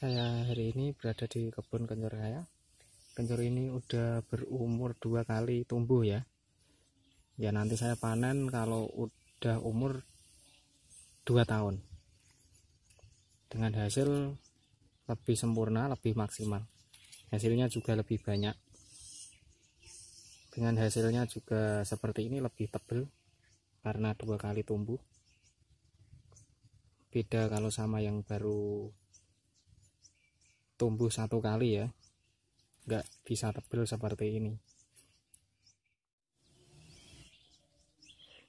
saya hari ini berada di kebun kencur saya kencur ini udah berumur dua kali tumbuh ya ya nanti saya panen kalau udah umur dua tahun dengan hasil lebih sempurna lebih maksimal hasilnya juga lebih banyak dengan hasilnya juga seperti ini lebih tebel karena dua kali tumbuh beda kalau sama yang baru tumbuh satu kali ya nggak bisa tebel seperti ini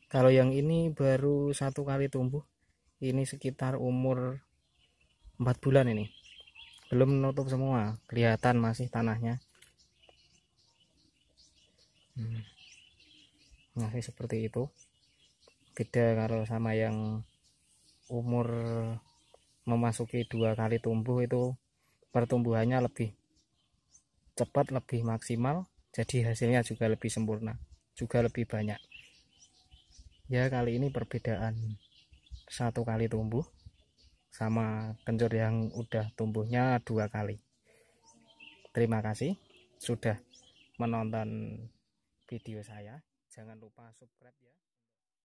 kalau yang ini baru satu kali tumbuh ini sekitar umur 4 bulan ini belum menutup semua kelihatan masih tanahnya hmm. masih seperti itu beda kalau sama yang umur memasuki dua kali tumbuh itu pertumbuhannya lebih cepat lebih maksimal jadi hasilnya juga lebih sempurna juga lebih banyak ya kali ini perbedaan satu kali tumbuh sama kencur yang udah tumbuhnya dua kali terima kasih sudah menonton video saya jangan lupa subscribe ya